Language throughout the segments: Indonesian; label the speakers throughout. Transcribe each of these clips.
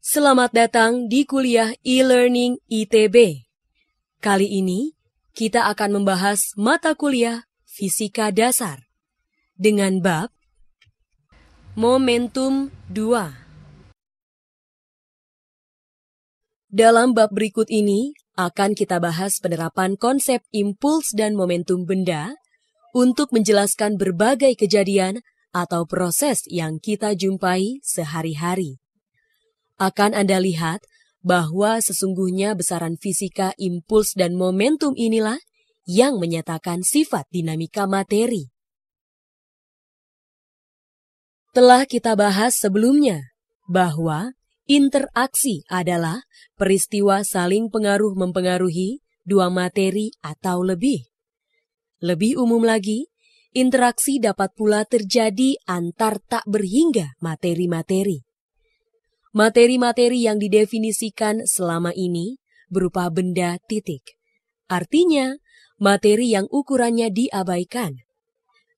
Speaker 1: Selamat datang di kuliah e-learning ITB. Kali ini kita akan membahas mata kuliah Fisika Dasar dengan bab Momentum 2. Dalam bab berikut ini akan kita bahas penerapan konsep impuls dan momentum benda untuk menjelaskan berbagai kejadian atau proses yang kita jumpai sehari-hari akan Anda lihat bahwa sesungguhnya besaran fisika impuls dan momentum inilah yang menyatakan sifat dinamika materi. Telah kita bahas sebelumnya bahwa interaksi adalah peristiwa saling pengaruh mempengaruhi dua materi atau lebih. Lebih umum lagi, interaksi dapat pula terjadi antar tak berhingga materi-materi. Materi-materi yang didefinisikan selama ini berupa benda titik. Artinya, materi yang ukurannya diabaikan.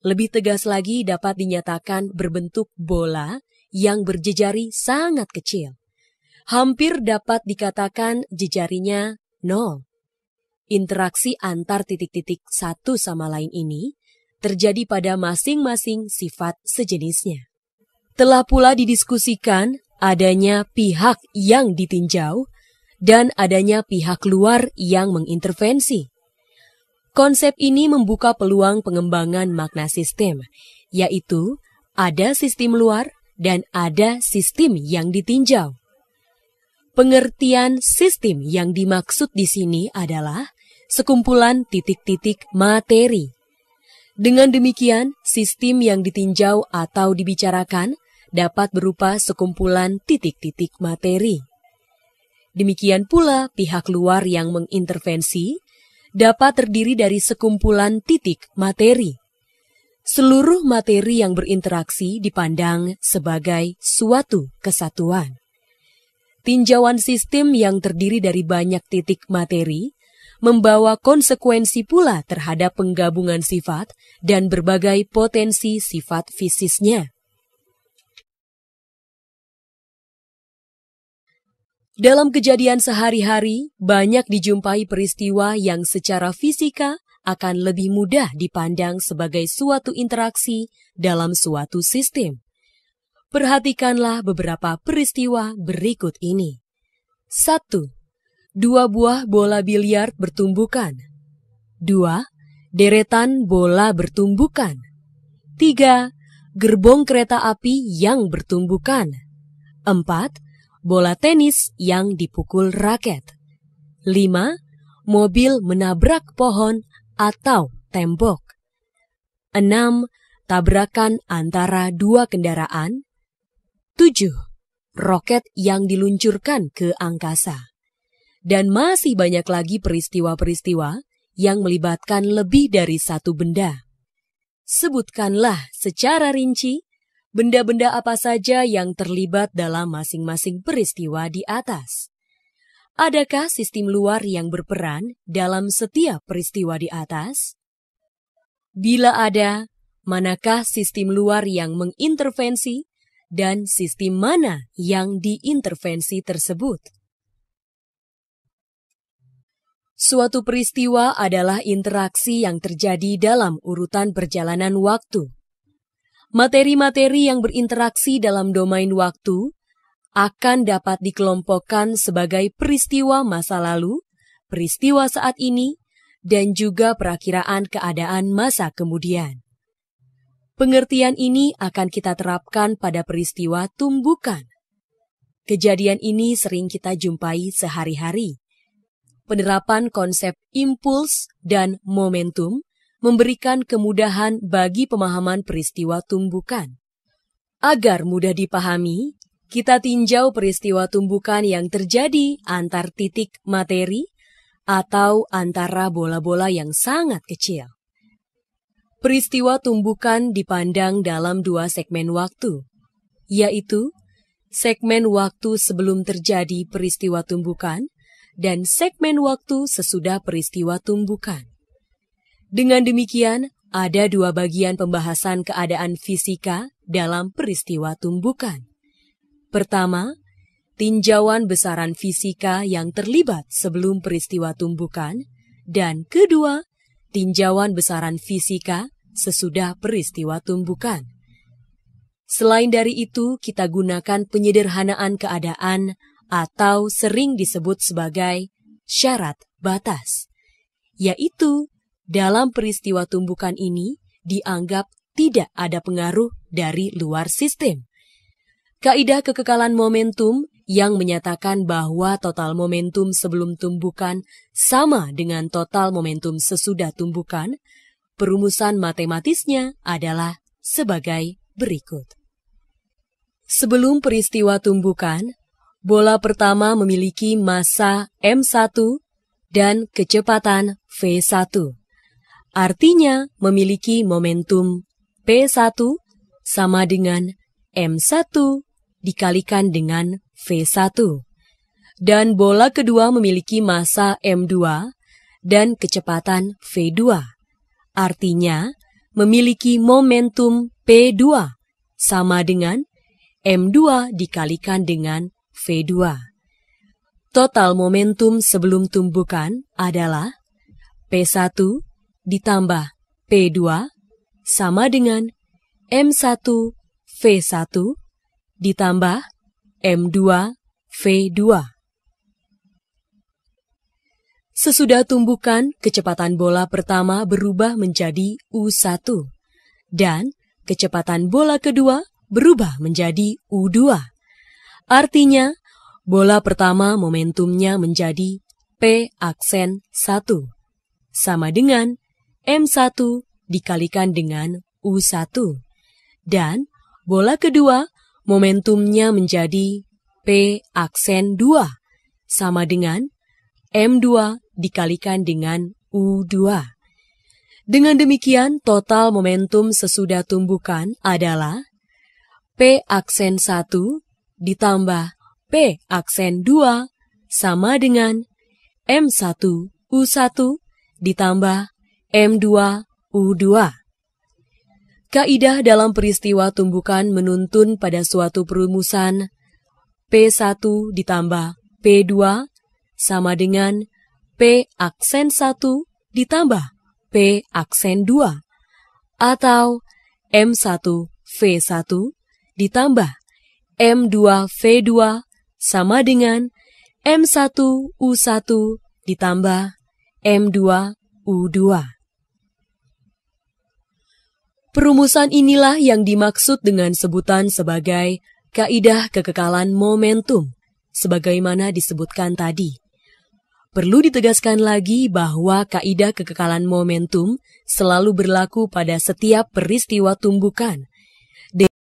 Speaker 1: Lebih tegas lagi dapat dinyatakan berbentuk bola yang berjejari sangat kecil. Hampir dapat dikatakan jejarinya nol. Interaksi antar titik-titik satu sama lain ini terjadi pada masing-masing sifat sejenisnya. Telah pula didiskusikan adanya pihak yang ditinjau dan adanya pihak luar yang mengintervensi. Konsep ini membuka peluang pengembangan makna sistem, yaitu ada sistem luar dan ada sistem yang ditinjau. Pengertian sistem yang dimaksud di sini adalah sekumpulan titik-titik materi. Dengan demikian, sistem yang ditinjau atau dibicarakan dapat berupa sekumpulan titik-titik materi. Demikian pula pihak luar yang mengintervensi dapat terdiri dari sekumpulan titik materi. Seluruh materi yang berinteraksi dipandang sebagai suatu kesatuan. Tinjauan sistem yang terdiri dari banyak titik materi membawa konsekuensi pula terhadap penggabungan sifat dan berbagai potensi sifat fisisnya. Dalam kejadian sehari-hari, banyak dijumpai peristiwa yang secara fisika akan lebih mudah dipandang sebagai suatu interaksi dalam suatu sistem. Perhatikanlah beberapa peristiwa berikut ini. 1. Dua buah bola biliar bertumbukan. 2. Deretan bola bertumbukan. 3. Gerbong kereta api yang bertumbukan. 4 bola tenis yang dipukul raket. 5. Mobil menabrak pohon atau tembok. 6. Tabrakan antara dua kendaraan. 7. Roket yang diluncurkan ke angkasa. Dan masih banyak lagi peristiwa-peristiwa yang melibatkan lebih dari satu benda. Sebutkanlah secara rinci benda-benda apa saja yang terlibat dalam masing-masing peristiwa di atas. Adakah sistem luar yang berperan dalam setiap peristiwa di atas? Bila ada, manakah sistem luar yang mengintervensi dan sistem mana yang diintervensi tersebut? Suatu peristiwa adalah interaksi yang terjadi dalam urutan perjalanan waktu. Materi-materi yang berinteraksi dalam domain waktu akan dapat dikelompokkan sebagai peristiwa masa lalu, peristiwa saat ini, dan juga perakiraan keadaan masa kemudian. Pengertian ini akan kita terapkan pada peristiwa tumbukan. Kejadian ini sering kita jumpai sehari-hari. Penerapan konsep impuls dan momentum memberikan kemudahan bagi pemahaman peristiwa tumbukan. Agar mudah dipahami, kita tinjau peristiwa tumbukan yang terjadi antar titik materi atau antara bola-bola yang sangat kecil. Peristiwa tumbukan dipandang dalam dua segmen waktu, yaitu segmen waktu sebelum terjadi peristiwa tumbukan dan segmen waktu sesudah peristiwa tumbukan. Dengan demikian, ada dua bagian pembahasan keadaan fisika dalam peristiwa tumbukan. Pertama, tinjauan besaran fisika yang terlibat sebelum peristiwa tumbukan, dan kedua, tinjauan besaran fisika sesudah peristiwa tumbukan. Selain dari itu, kita gunakan penyederhanaan keadaan atau sering disebut sebagai syarat batas, yaitu dalam peristiwa tumbukan ini dianggap tidak ada pengaruh dari luar sistem. Kaidah kekekalan momentum yang menyatakan bahwa total momentum sebelum tumbukan sama dengan total momentum sesudah tumbukan, perumusan matematisnya adalah sebagai berikut. Sebelum peristiwa tumbukan, bola pertama memiliki massa M1 dan kecepatan V1. Artinya memiliki momentum P1 sama dengan M1 dikalikan dengan V1. Dan bola kedua memiliki masa M2 dan kecepatan V2. Artinya memiliki momentum P2 sama dengan M2 dikalikan dengan V2. Total momentum sebelum tumbukan adalah P1 ditambah P2 sama dengan M1 V1 ditambah M2 V2. Sesudah tumbukan, kecepatan bola pertama berubah menjadi U1 dan kecepatan bola kedua berubah menjadi U2. Artinya, bola pertama momentumnya menjadi P aksen 1 sama dengan M1 dikalikan dengan U1. Dan bola kedua momentumnya menjadi P aksen 2 sama dengan M2 dikalikan dengan U2. Dengan demikian, total momentum sesudah tumbukan adalah P aksen 1 ditambah P aksen 2 sama dengan M1 U1 ditambah M2U2. Kaidah dalam peristiwa tumbukan menuntun pada suatu perumusan P1 ditambah P2 sama dengan P aksen 1 ditambah P aksen 2 atau M1V1 ditambah M2V2 sama dengan M1U1 ditambah M2U2. Perumusan inilah yang dimaksud dengan sebutan sebagai kaidah kekekalan momentum, sebagaimana disebutkan tadi. Perlu ditegaskan lagi bahwa kaidah kekekalan momentum selalu berlaku pada setiap peristiwa tumbukan,